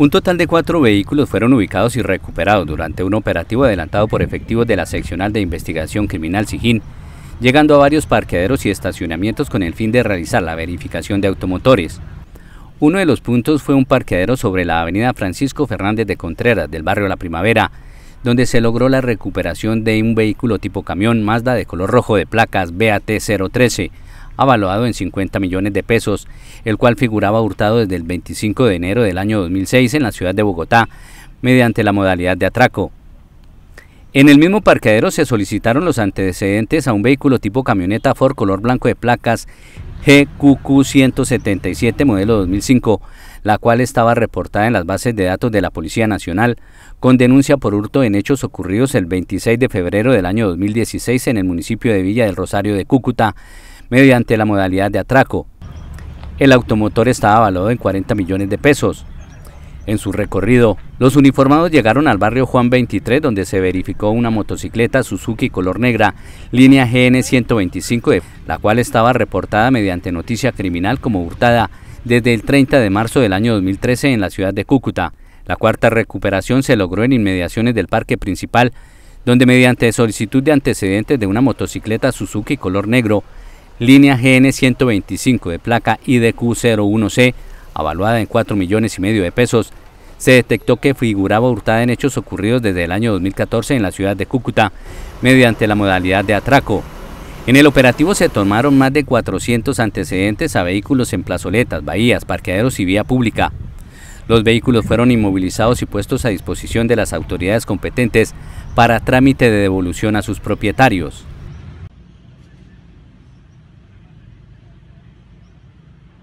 Un total de cuatro vehículos fueron ubicados y recuperados durante un operativo adelantado por efectivos de la Seccional de Investigación Criminal SIGIN, llegando a varios parqueaderos y estacionamientos con el fin de realizar la verificación de automotores. Uno de los puntos fue un parqueadero sobre la avenida Francisco Fernández de Contreras del barrio La Primavera, donde se logró la recuperación de un vehículo tipo camión Mazda de color rojo de placas BAT 013, avaluado en 50 millones de pesos, el cual figuraba hurtado desde el 25 de enero del año 2006 en la ciudad de Bogotá, mediante la modalidad de atraco. En el mismo parqueadero se solicitaron los antecedentes a un vehículo tipo camioneta Ford color blanco de placas GQQ 177 modelo 2005, la cual estaba reportada en las bases de datos de la Policía Nacional con denuncia por hurto en hechos ocurridos el 26 de febrero del año 2016 en el municipio de Villa del Rosario de Cúcuta, mediante la modalidad de atraco. El automotor estaba avalado en 40 millones de pesos. En su recorrido, los uniformados llegaron al barrio Juan 23 donde se verificó una motocicleta Suzuki color negra, línea GN 125, la cual estaba reportada mediante noticia criminal como hurtada desde el 30 de marzo del año 2013 en la ciudad de Cúcuta. La cuarta recuperación se logró en inmediaciones del parque principal, donde mediante solicitud de antecedentes de una motocicleta Suzuki color negro, línea GN125 de placa IDQ01C, avaluada en 4 millones y medio de pesos, se detectó que figuraba hurtada en hechos ocurridos desde el año 2014 en la ciudad de Cúcuta, mediante la modalidad de atraco. En el operativo se tomaron más de 400 antecedentes a vehículos en plazoletas, bahías, parqueaderos y vía pública. Los vehículos fueron inmovilizados y puestos a disposición de las autoridades competentes para trámite de devolución a sus propietarios.